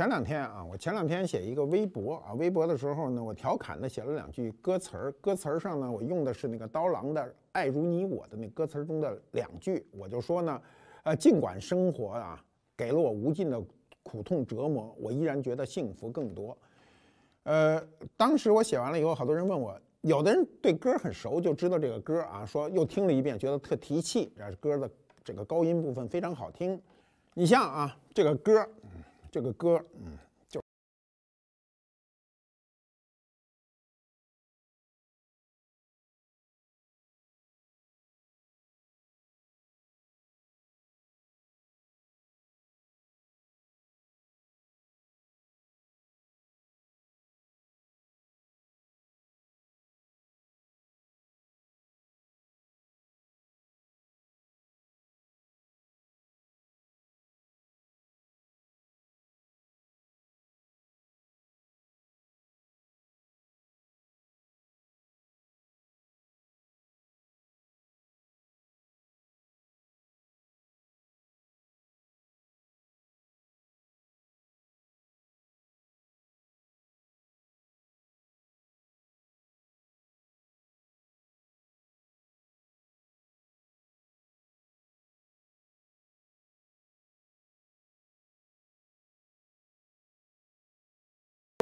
前两天啊，我前两天写一个微博啊，微博的时候呢，我调侃的写了两句歌词儿，歌词儿上呢，我用的是那个刀郎的《爱如你我》的那歌词儿中的两句，我就说呢，呃，尽管生活啊给了我无尽的苦痛折磨，我依然觉得幸福更多。呃，当时我写完了以后，好多人问我，有的人对歌儿很熟，就知道这个歌儿啊，说又听了一遍，觉得特提气，这歌的这个高音部分非常好听。你像啊，这个歌儿。这个歌嗯。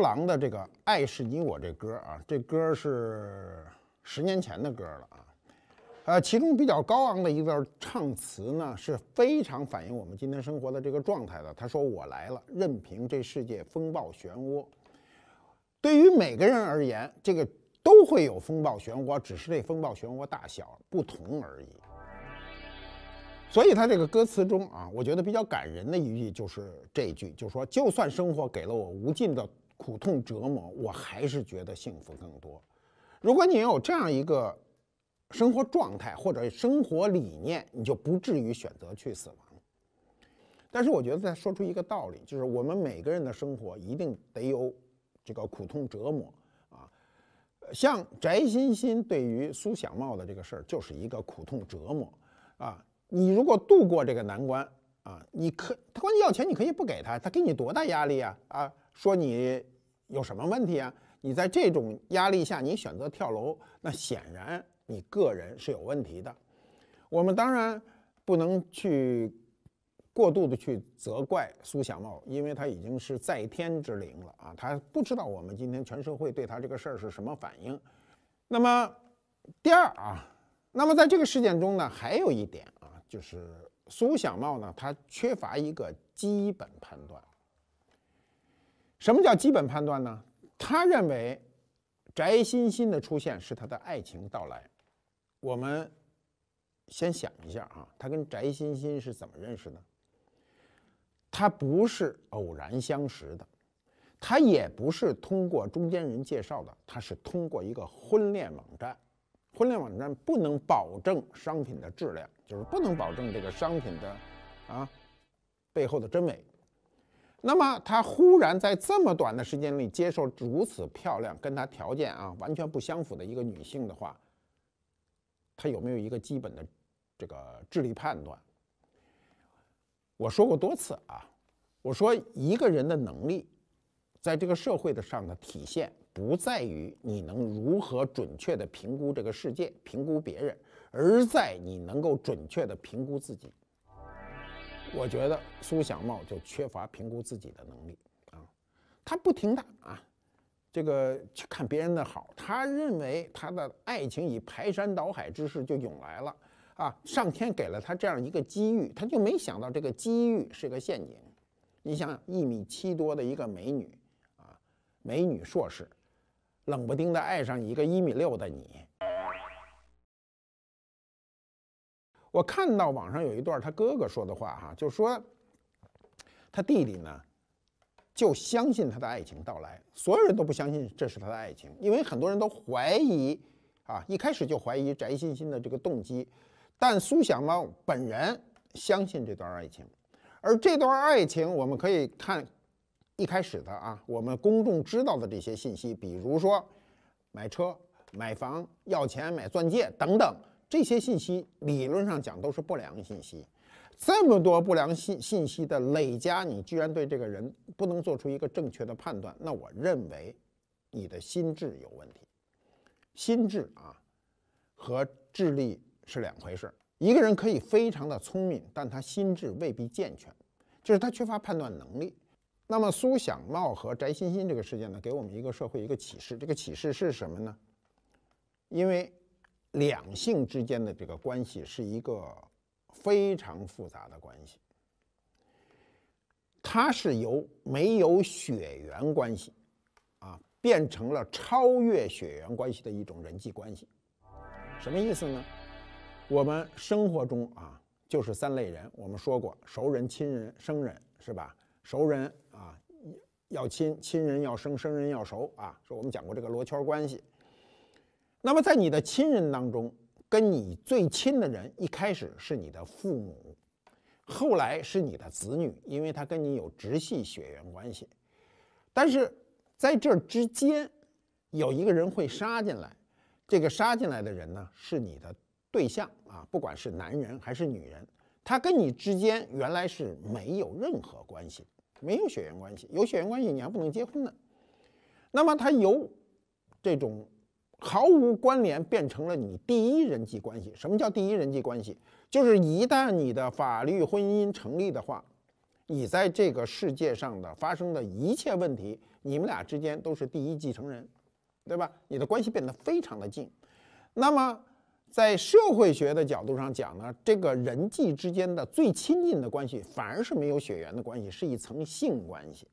郎的这个《爱是你我》这歌啊，这歌是十年前的歌了啊。呃，其中比较高昂的一段唱词呢，是非常反映我们今天生活的这个状态的。他说：“我来了，任凭这世界风暴漩涡。”对于每个人而言，这个都会有风暴漩涡，只是这风暴漩涡大小不同而已。所以他这个歌词中啊，我觉得比较感人的一句就是这句，就是说，就算生活给了我无尽的。苦痛折磨，我还是觉得幸福更多。如果你有这样一个生活状态或者生活理念，你就不至于选择去死亡。但是我觉得再说出一个道理，就是我们每个人的生活一定得有这个苦痛折磨啊。像翟欣欣对于苏小茂的这个事儿，就是一个苦痛折磨啊。你如果度过这个难关啊，你可他管你要钱，你可以不给他，他给你多大压力啊啊？说你。有什么问题啊？你在这种压力下，你选择跳楼，那显然你个人是有问题的。我们当然不能去过度的去责怪苏小茂，因为他已经是在天之灵了啊，他不知道我们今天全社会对他这个事儿是什么反应。那么第二啊，那么在这个事件中呢，还有一点啊，就是苏小茂呢，他缺乏一个基本判断。什么叫基本判断呢？他认为，翟欣欣的出现是他的爱情到来。我们先想一下啊，他跟翟欣欣是怎么认识的？他不是偶然相识的，他也不是通过中间人介绍的，他是通过一个婚恋网站。婚恋网站不能保证商品的质量，就是不能保证这个商品的，啊，背后的真伪。那么他忽然在这么短的时间里接受如此漂亮、跟他条件啊完全不相符的一个女性的话，他有没有一个基本的这个智力判断？我说过多次啊，我说一个人的能力，在这个社会的上的体现，不在于你能如何准确的评估这个世界、评估别人，而在你能够准确的评估自己。我觉得苏小茂就缺乏评估自己的能力啊，他不停的啊，这个去看别人的好，他认为他的爱情以排山倒海之势就涌来了啊，上天给了他这样一个机遇，他就没想到这个机遇是个陷阱。你想一米七多的一个美女啊，美女硕士，冷不丁的爱上一个一米六的你。我看到网上有一段他哥哥说的话，哈，就说他弟弟呢，就相信他的爱情到来，所有人都不相信这是他的爱情，因为很多人都怀疑，啊，一开始就怀疑翟欣欣的这个动机，但苏小猫本人相信这段爱情，而这段爱情我们可以看一开始的啊，我们公众知道的这些信息，比如说买车、买房、要钱、买钻戒等等。这些信息理论上讲都是不良信息，这么多不良信信息的累加，你居然对这个人不能做出一个正确的判断，那我认为你的心智有问题。心智啊和智力是两回事，一个人可以非常的聪明，但他心智未必健全，就是他缺乏判断能力。那么苏享茂和翟欣欣这个事件呢，给我们一个社会一个启示，这个启示是什么呢？因为。两性之间的这个关系是一个非常复杂的关系，它是由没有血缘关系啊变成了超越血缘关系的一种人际关系。什么意思呢？我们生活中啊就是三类人，我们说过熟人、亲人、生人，是吧？熟人啊要亲，亲人要生，生人要熟啊。说我们讲过这个罗圈关系。那么，在你的亲人当中，跟你最亲的人一开始是你的父母，后来是你的子女，因为他跟你有直系血缘关系。但是在这之间，有一个人会杀进来。这个杀进来的人呢，是你的对象啊，不管是男人还是女人，他跟你之间原来是没有任何关系，没有血缘关系，有血缘关系你还不能结婚呢。那么他有这种。毫无关联，变成了你第一人际关系。什么叫第一人际关系？就是一旦你的法律婚姻成立的话，你在这个世界上的发生的一切问题，你们俩之间都是第一继承人，对吧？你的关系变得非常的近。那么，在社会学的角度上讲呢，这个人际之间的最亲近的关系，反而是没有血缘的关系，是一层性关系。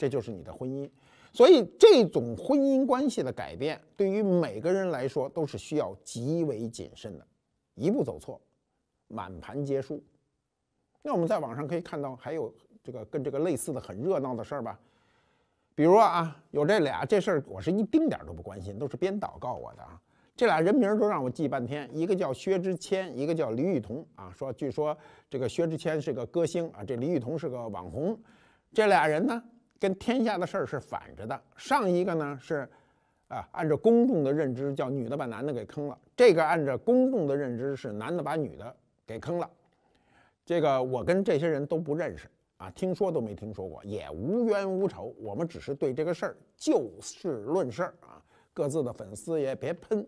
这就是你的婚姻，所以这种婚姻关系的改变，对于每个人来说都是需要极为谨慎的，一步走错，满盘皆输。那我们在网上可以看到，还有这个跟这个类似的很热闹的事儿吧？比如啊，有这俩这事儿，我是一丁点儿都不关心，都是编导告我的啊。这俩人名儿都让我记半天，一个叫薛之谦，一个叫李雨桐啊。说据说这个薛之谦是个歌星啊，这李雨桐是个网红，这俩人呢？跟天下的事儿是反着的。上一个呢是，啊，按照公众的认知，叫女的把男的给坑了。这个按照公众的认知是男的把女的给坑了。这个我跟这些人都不认识啊，听说都没听说过，也无冤无仇。我们只是对这个事儿就事论事儿啊，各自的粉丝也别喷。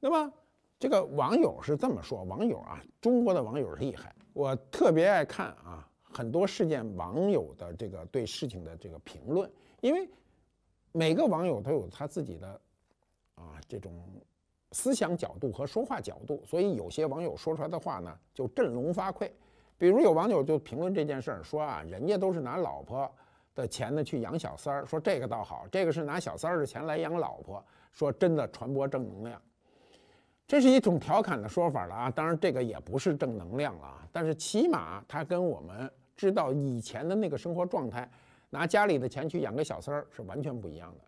那么这个网友是这么说，网友啊，中国的网友厉害，我特别爱看啊。很多事件网友的这个对事情的这个评论，因为每个网友都有他自己的啊这种思想角度和说话角度，所以有些网友说出来的话呢就振聋发聩。比如有网友就评论这件事儿说啊，人家都是拿老婆的钱呢去养小三儿，说这个倒好，这个是拿小三儿的钱来养老婆，说真的传播正能量。这是一种调侃的说法了啊，当然这个也不是正能量了啊，但是起码他跟我们。知道以前的那个生活状态，拿家里的钱去养个小三儿是完全不一样的。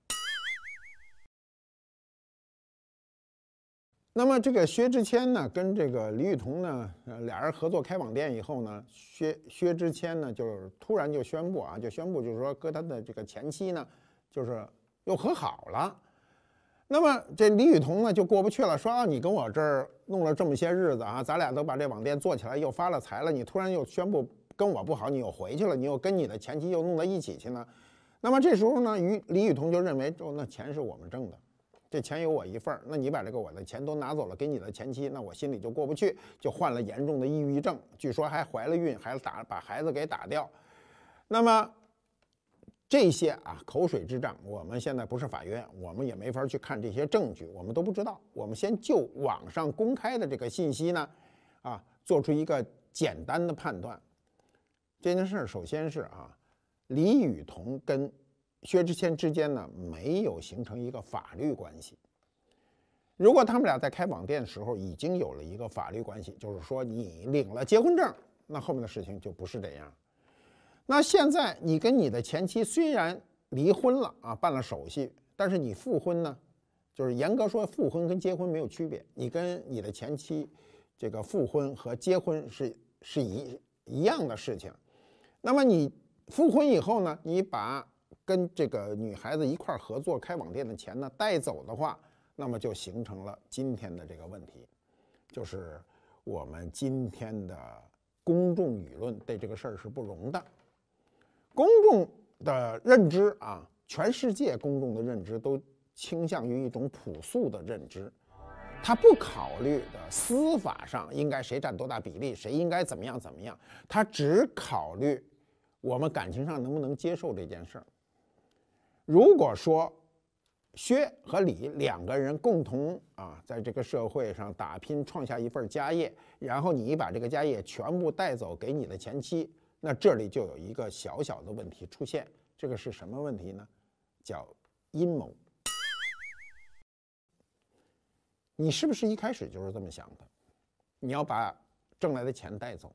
那么这个薛之谦呢，跟这个李雨桐呢，俩人合作开网店以后呢，薛薛之谦呢就突然就宣布啊，就宣布就是说跟他的这个前妻呢，就是又和好了。那么这李雨桐呢就过不去了，说啊你跟我这儿弄了这么些日子啊，咱俩都把这网店做起来，又发了财了，你突然又宣布。跟我不好，你又回去了，你又跟你的前妻又弄到一起去呢？那么这时候呢，于李雨桐就认为，就那钱是我们挣的，这钱有我一份儿。那你把这个我的钱都拿走了，给你的前妻，那我心里就过不去，就患了严重的抑郁症，据说还怀了孕，还打把孩子给打掉。那么这些啊，口水之仗，我们现在不是法院，我们也没法去看这些证据，我们都不知道。我们先就网上公开的这个信息呢，啊，做出一个简单的判断。这件事首先是啊，李雨桐跟薛之谦之间呢没有形成一个法律关系。如果他们俩在开网店的时候已经有了一个法律关系，就是说你领了结婚证，那后面的事情就不是这样。那现在你跟你的前妻虽然离婚了啊，办了手续，但是你复婚呢，就是严格说复婚跟结婚没有区别。你跟你的前妻这个复婚和结婚是是一一样的事情。那么你复婚以后呢？你把跟这个女孩子一块儿合作开网店的钱呢带走的话，那么就形成了今天的这个问题，就是我们今天的公众舆论对这个事儿是不容的。公众的认知啊，全世界公众的认知都倾向于一种朴素的认知，他不考虑的司法上应该谁占多大比例，谁应该怎么样怎么样，他只考虑。我们感情上能不能接受这件事儿？如果说薛和李两个人共同啊，在这个社会上打拼，创下一份家业，然后你把这个家业全部带走给你的前妻，那这里就有一个小小的问题出现。这个是什么问题呢？叫阴谋。你是不是一开始就是这么想的？你要把挣来的钱带走？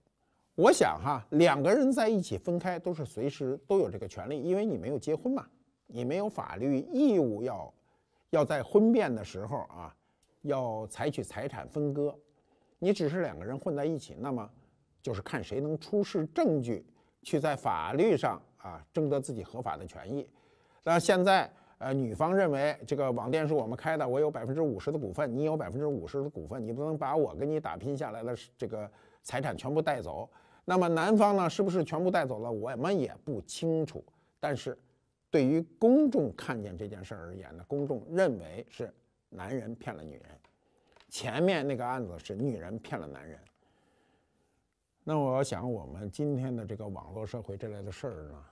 我想哈，两个人在一起分开都是随时都有这个权利，因为你没有结婚嘛，你没有法律义务要，要在婚变的时候啊，要采取财产分割。你只是两个人混在一起，那么就是看谁能出示证据去在法律上啊，争得自己合法的权益。那现在呃，女方认为这个网店是我们开的，我有百分之五十的股份，你有百分之五十的股份，你不能把我跟你打拼下来的这个财产全部带走。那么男方呢，是不是全部带走了？我们也不清楚。但是，对于公众看见这件事而言呢，公众认为是男人骗了女人。前面那个案子是女人骗了男人。那我想，我们今天的这个网络社会这类的事儿呢，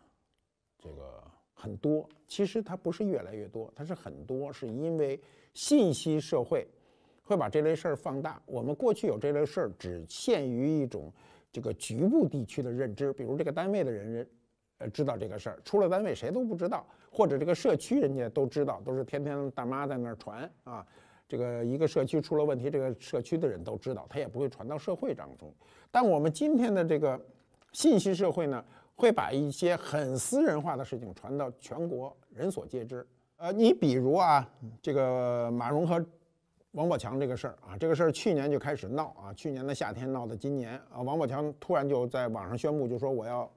这个很多。其实它不是越来越多，它是很多，是因为信息社会会把这类事儿放大。我们过去有这类事儿，只限于一种。这个局部地区的认知，比如这个单位的人人，呃，知道这个事儿，出了单位谁都不知道；或者这个社区人家都知道，都是天天大妈在那儿传啊。这个一个社区出了问题，这个社区的人都知道，他也不会传到社会当中。但我们今天的这个信息社会呢，会把一些很私人化的事情传到全国，人所皆知。呃，你比如啊，这个马蓉和。王宝强这个事儿啊，这个事儿去年就开始闹啊，去年的夏天闹到今年啊，王宝强突然就在网上宣布，就说我要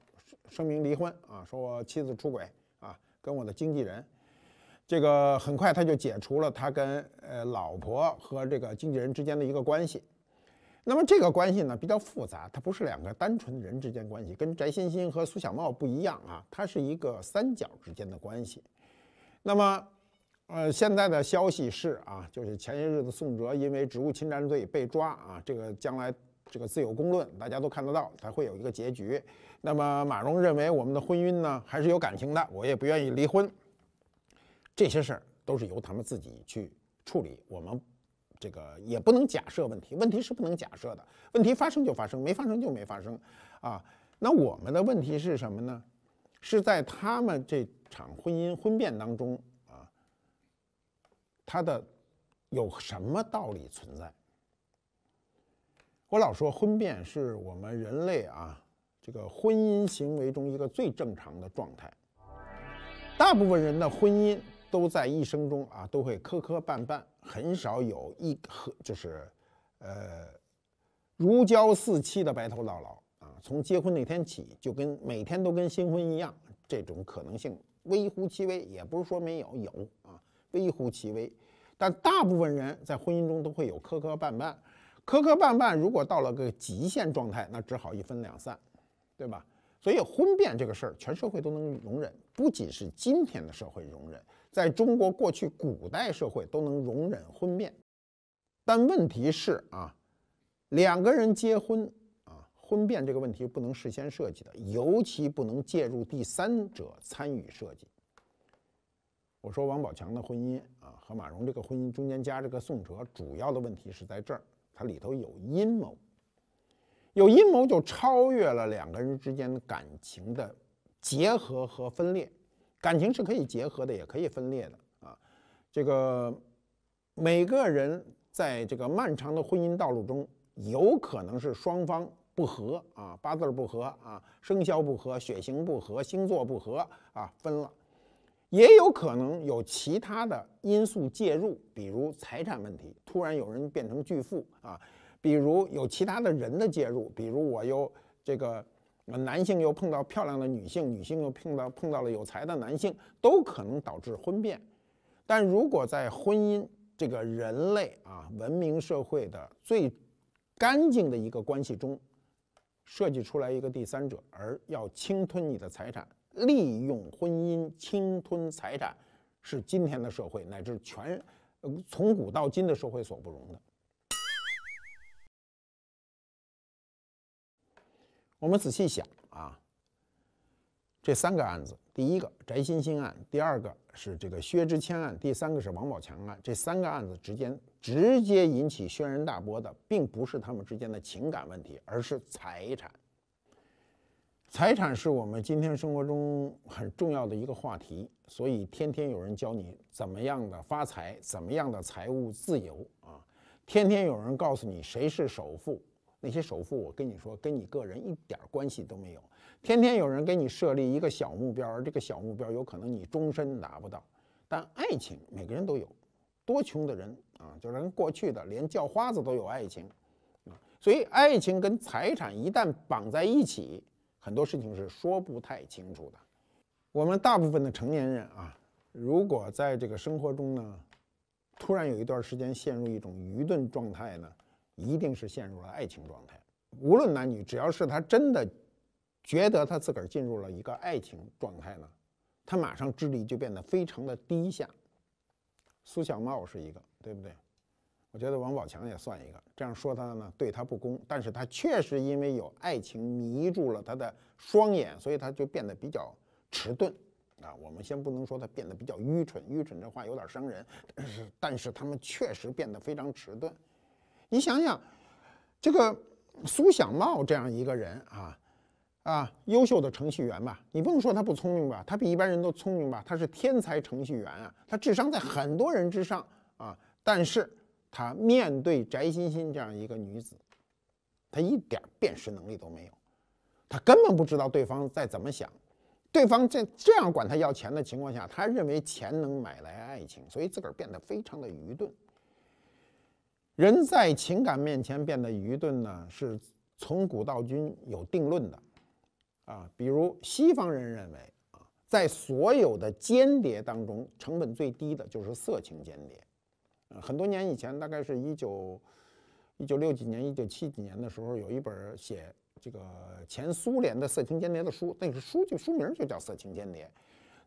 声明离婚啊，说我妻子出轨啊，跟我的经纪人。这个很快他就解除了他跟呃老婆和这个经纪人之间的一个关系。那么这个关系呢比较复杂，它不是两个单纯的人之间关系，跟翟欣欣和苏小茂不一样啊，它是一个三角之间的关系。那么呃，现在的消息是啊，就是前些日子宋哲因为职务侵占罪被抓啊，这个将来这个自有公论，大家都看得到，他会有一个结局。那么马蓉认为我们的婚姻呢还是有感情的，我也不愿意离婚。这些事儿都是由他们自己去处理，我们这个也不能假设问题，问题是不能假设的，问题发生就发生，没发生就没发生。啊，那我们的问题是什么呢？是在他们这场婚姻婚变当中。它的有什么道理存在？我老说婚变是我们人类啊，这个婚姻行为中一个最正常的状态。大部分人的婚姻都在一生中啊都会磕磕绊绊，很少有一和就是，呃，如胶似漆的白头到老啊。从结婚那天起，就跟每天都跟新婚一样，这种可能性微乎其微。也不是说没有，有。微乎其微，但大部分人在婚姻中都会有磕磕绊绊，磕磕绊绊如果到了个极限状态，那只好一分两散，对吧？所以婚变这个事儿，全社会都能容忍，不仅是今天的社会容忍，在中国过去古代社会都能容忍婚变。但问题是啊，两个人结婚啊，婚变这个问题不能事先设计的，尤其不能介入第三者参与设计。我说王宝强的婚姻啊，和马蓉这个婚姻中间加这个宋哲，主要的问题是在这儿，它里头有阴谋，有阴谋就超越了两个人之间感情的结合和分裂，感情是可以结合的，也可以分裂的啊。这个每个人在这个漫长的婚姻道路中，有可能是双方不和啊，八字不和啊，生肖不和，血型不和，星座不和啊，分了。也有可能有其他的因素介入，比如财产问题，突然有人变成巨富啊；比如有其他的人的介入，比如我又这个男性又碰到漂亮的女性，女性又碰到碰到了有才的男性，都可能导致婚变。但如果在婚姻这个人类啊文明社会的最干净的一个关系中，设计出来一个第三者，而要侵吞你的财产。利用婚姻侵吞财产，是今天的社会乃至全从古到今的社会所不容的。我们仔细想啊，这三个案子，第一个翟欣欣案，第二个是这个薛之谦案，第三个是王宝强案，这三个案子之间直接引起轩然大波的，并不是他们之间的情感问题，而是财产。财产是我们今天生活中很重要的一个话题，所以天天有人教你怎么样的发财，怎么样的财务自由啊！天天有人告诉你谁是首富，那些首富我跟你说跟你个人一点关系都没有。天天有人给你设立一个小目标，而这个小目标有可能你终身拿不到。但爱情每个人都有，多穷的人啊，就连过去的连叫花子都有爱情，啊，所以爱情跟财产一旦绑在一起。很多事情是说不太清楚的。我们大部分的成年人啊，如果在这个生活中呢，突然有一段时间陷入一种愚钝状态呢，一定是陷入了爱情状态。无论男女，只要是他真的觉得他自个儿进入了一个爱情状态了，他马上智力就变得非常的低下。苏小茂是一个，对不对？我觉得王宝强也算一个。这样说他呢，对他不公，但是他确实因为有爱情迷住了他的双眼，所以他就变得比较迟钝啊。我们先不能说他变得比较愚蠢，愚蠢这话有点伤人。但是，但是他们确实变得非常迟钝。你想想，这个苏小茂这样一个人啊，啊，优秀的程序员吧，你不能说他不聪明吧，他比一般人都聪明吧，他是天才程序员啊，他智商在很多人之上啊，但是。他面对翟欣欣这样一个女子，他一点辨识能力都没有，他根本不知道对方在怎么想，对方在这样管他要钱的情况下，他认为钱能买来爱情，所以自个儿变得非常的愚钝。人在情感面前变得愚钝呢，是从古到今有定论的，啊，比如西方人认为啊，在所有的间谍当中，成本最低的就是色情间谍。很多年以前，大概是一九一九六几年、一九七几年的时候，有一本写这个前苏联的色情间谍的书，那个书就书名就叫《色情间谍》。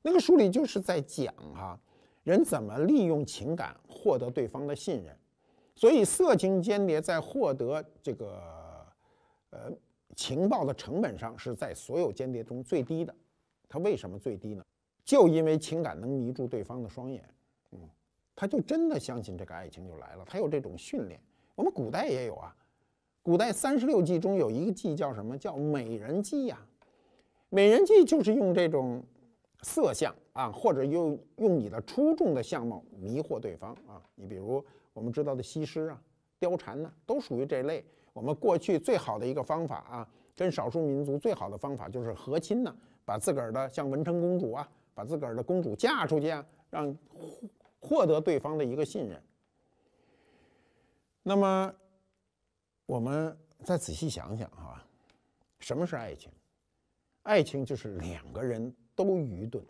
那个书里就是在讲哈人怎么利用情感获得对方的信任，所以色情间谍在获得这个呃情报的成本上是在所有间谍中最低的。它为什么最低呢？就因为情感能迷住对方的双眼。他就真的相信这个爱情就来了，他有这种训练。我们古代也有啊，古代三十六计中有一个计叫什么？叫美人计呀。美人计就是用这种色相啊，或者用用你的出众的相貌迷惑对方啊。你比如我们知道的西施啊、貂蝉呢，都属于这类。我们过去最好的一个方法啊，跟少数民族最好的方法就是和亲呢，把自个儿的像文成公主啊，把自个儿的公主嫁出去啊，让。获得对方的一个信任，那么我们再仔细想想哈，什么是爱情？爱情就是两个人都愚钝，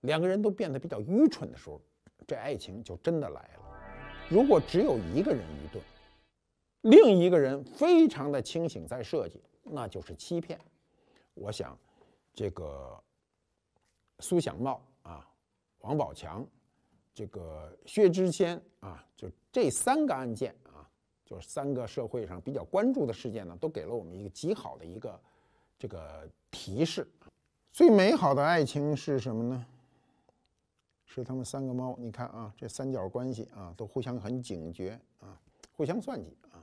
两个人都变得比较愚蠢的时候，这爱情就真的来了。如果只有一个人愚钝，另一个人非常的清醒在设计，那就是欺骗。我想这个苏小茂啊，黄宝强。这个薛之谦啊，就这三个案件啊，就是三个社会上比较关注的事件呢，都给了我们一个极好的一个这个提示。最美好的爱情是什么呢？是他们三个猫，你看啊，这三角关系啊，都互相很警觉啊，互相算计啊。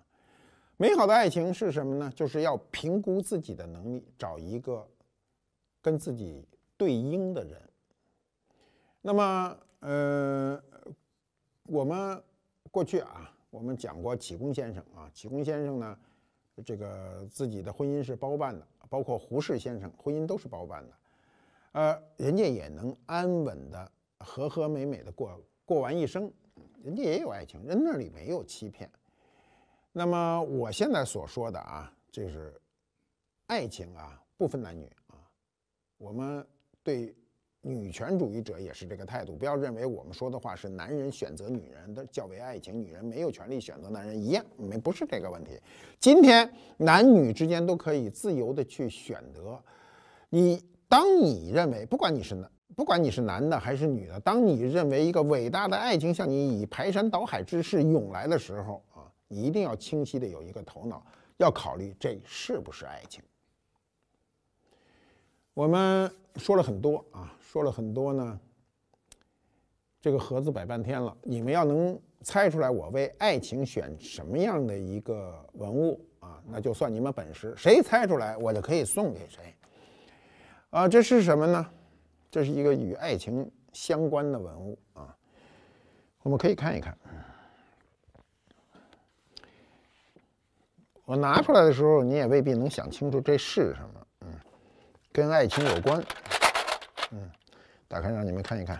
美好的爱情是什么呢？就是要评估自己的能力，找一个跟自己对应的人。那么。呃，我们过去啊，我们讲过启功先生啊，启功先生呢，这个自己的婚姻是包办的，包括胡适先生婚姻都是包办的，呃，人家也能安稳的、和和美美的过过完一生，人家也有爱情，人那里没有欺骗。那么我现在所说的啊，就是爱情啊，不分男女啊，我们对。女权主义者也是这个态度，不要认为我们说的话是男人选择女人的较为爱情，女人没有权利选择男人一样，没不是这个问题。今天男女之间都可以自由的去选择，你当你认为不管你是男不管你是男的还是女的，当你认为一个伟大的爱情向你以排山倒海之势涌来的时候啊，你一定要清晰的有一个头脑，要考虑这是不是爱情。我们说了很多啊，说了很多呢。这个盒子摆半天了，你们要能猜出来我为爱情选什么样的一个文物啊，那就算你们本事。谁猜出来，我就可以送给谁。啊，这是什么呢？这是一个与爱情相关的文物啊。我们可以看一看。我拿出来的时候，你也未必能想清楚这是什么。跟爱情有关，嗯，打开让你们看一看。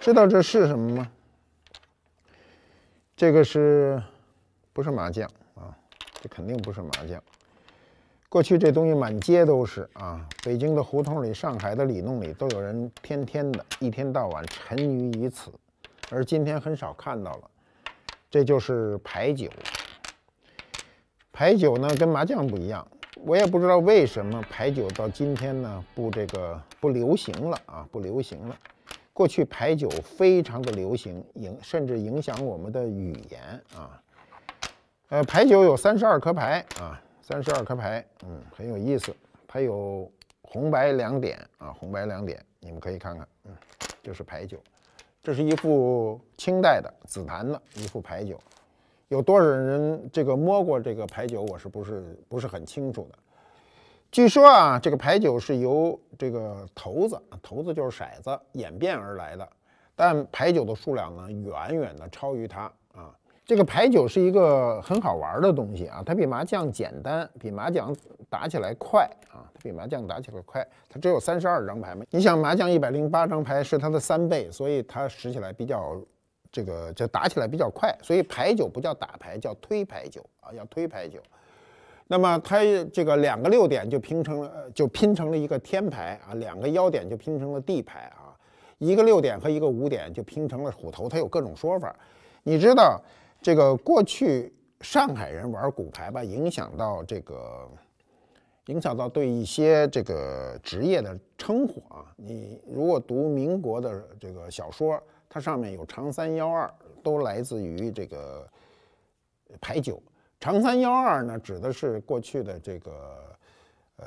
知道这是什么吗？这个是不是麻将啊？这肯定不是麻将。过去这东西满街都是啊，北京的胡同里、上海的里弄里都有人天天的一天到晚沉迷于此，而今天很少看到了。这就是牌九，牌九呢跟麻将不一样，我也不知道为什么牌九到今天呢不这个不流行了啊不流行了。过去牌九非常的流行，影甚至影响我们的语言啊。呃，牌九有三十二颗牌啊，三十二颗牌，嗯，很有意思。它有红白两点啊，红白两点，你们可以看看，嗯，就是牌九。这是一副清代的紫檀的一副牌九，有多少人这个摸过这个牌九？我是不是不是很清楚的？据说啊，这个牌九是由这个骰子，骰子就是骰子演变而来的，但牌九的数量呢远远的超于它啊。这个牌九是一个很好玩的东西啊，它比麻将简单，比麻将打起来快。比麻将打起来快，它只有三十二张牌嘛。你想麻将一百零八张牌是它的三倍，所以它使起来比较，这个就打起来比较快。所以牌九不叫打牌，叫推牌九啊，要推牌九。那么它这个两个六点就拼成，了，就拼成了一个天牌啊，两个幺点就拼成了地牌啊，一个六点和一个五点就拼成了虎头。它有各种说法，你知道这个过去上海人玩骨牌吧，影响到这个。影响到对一些这个职业的称呼啊，你如果读民国的这个小说，它上面有“长三幺二”，都来自于这个牌九。“长三幺二”呢，指的是过去的这个呃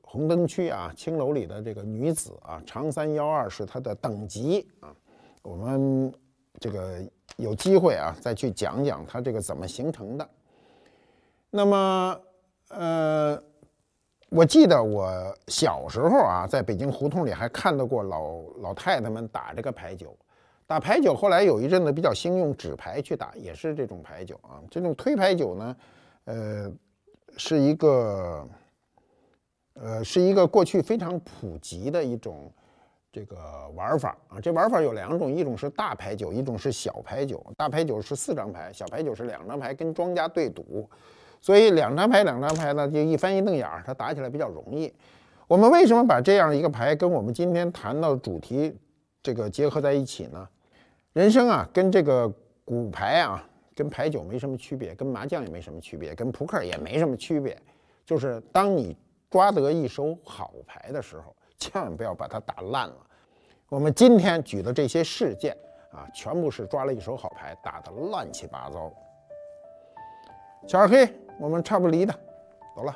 红灯区啊，青楼里的这个女子啊，“长三幺二”是她的等级啊。我们这个有机会啊，再去讲讲它这个怎么形成的。那么，呃。我记得我小时候啊，在北京胡同里还看到过老老太太们打这个牌九，打牌九。后来有一阵子比较兴用纸牌去打，也是这种牌九啊。这种推牌九呢，呃，是一个，呃，是一个过去非常普及的一种这个玩法啊。这玩法有两种，一种是大牌九，一种是小牌九。大牌九是四张牌，小牌九是两张牌，跟庄家对赌。所以两张牌，两张牌呢，就一翻一瞪眼儿，它打起来比较容易。我们为什么把这样一个牌跟我们今天谈到的主题这个结合在一起呢？人生啊，跟这个骨牌啊，跟牌九没什么区别，跟麻将也没什么区别，跟扑克也没什么区别。就是当你抓得一手好牌的时候，千万不要把它打烂了。我们今天举的这些事件啊，全部是抓了一手好牌，打得乱七八糟。小二黑。我们差不离的，走了。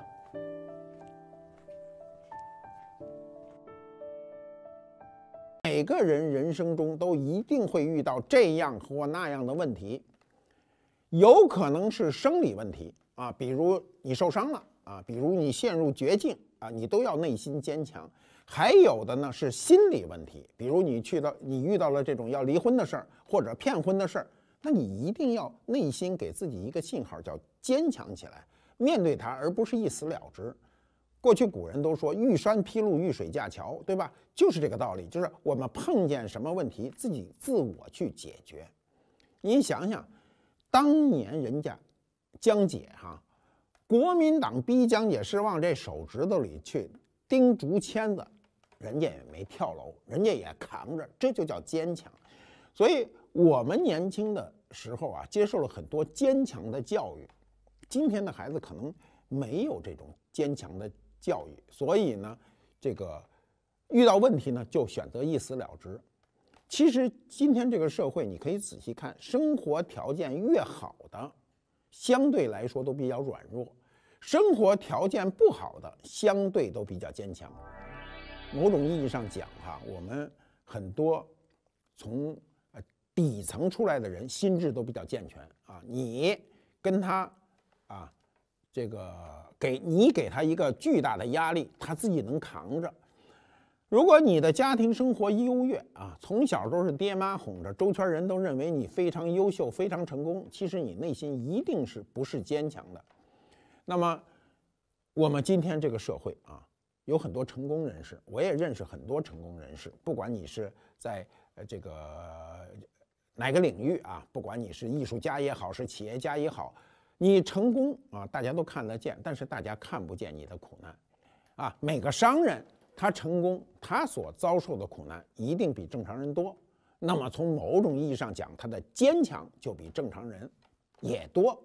每个人人生中都一定会遇到这样或那样的问题，有可能是生理问题啊，比如你受伤了啊，比如你陷入绝境啊，你都要内心坚强。还有的呢是心理问题，比如你去到你遇到了这种要离婚的事儿或者骗婚的事儿，那你一定要内心给自己一个信号叫。坚强起来，面对它，而不是一死了之。过去古人都说“遇山劈路，遇水架桥”，对吧？就是这个道理，就是我们碰见什么问题，自己自我去解决。你想想，当年人家江姐哈，国民党逼江姐是往这手指头里去钉竹签子，人家也没跳楼，人家也扛着，这就叫坚强。所以我们年轻的时候啊，接受了很多坚强的教育。今天的孩子可能没有这种坚强的教育，所以呢，这个遇到问题呢就选择一死了之。其实今天这个社会，你可以仔细看，生活条件越好的，相对来说都比较软弱；生活条件不好的，相对都比较坚强。某种意义上讲，哈，我们很多从底层出来的人，心智都比较健全啊。你跟他。啊，这个给你给他一个巨大的压力，他自己能扛着。如果你的家庭生活优越啊，从小都是爹妈哄着，周圈人都认为你非常优秀、非常成功，其实你内心一定是不是坚强的。那么，我们今天这个社会啊，有很多成功人士，我也认识很多成功人士。不管你是在呃这个哪个领域啊，不管你是艺术家也好，是企业家也好。你成功啊，大家都看得见，但是大家看不见你的苦难，啊，每个商人他成功，他所遭受的苦难一定比正常人多。那么从某种意义上讲，他的坚强就比正常人也多。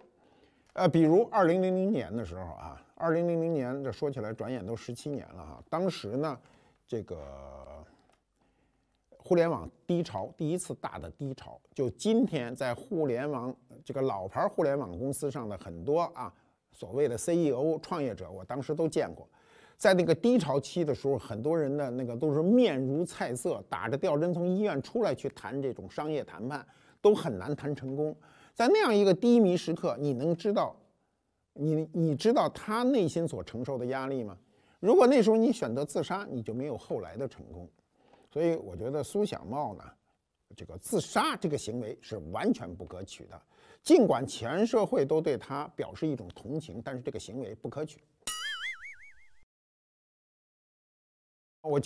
呃，比如二零零零年的时候啊，二零零零年这说起来转眼都十七年了啊。当时呢，这个。互联网低潮第一次大的低潮，就今天在互联网这个老牌互联网公司上的很多啊所谓的 CEO 创业者，我当时都见过，在那个低潮期的时候，很多人的那个都是面如菜色，打着吊针从医院出来去谈这种商业谈判，都很难谈成功。在那样一个低迷时刻，你能知道，你你知道他内心所承受的压力吗？如果那时候你选择自杀，你就没有后来的成功。所以我觉得苏小茂呢，这个自杀这个行为是完全不可取的。尽管全社会都对他表示一种同情，但是这个行为不可取。我。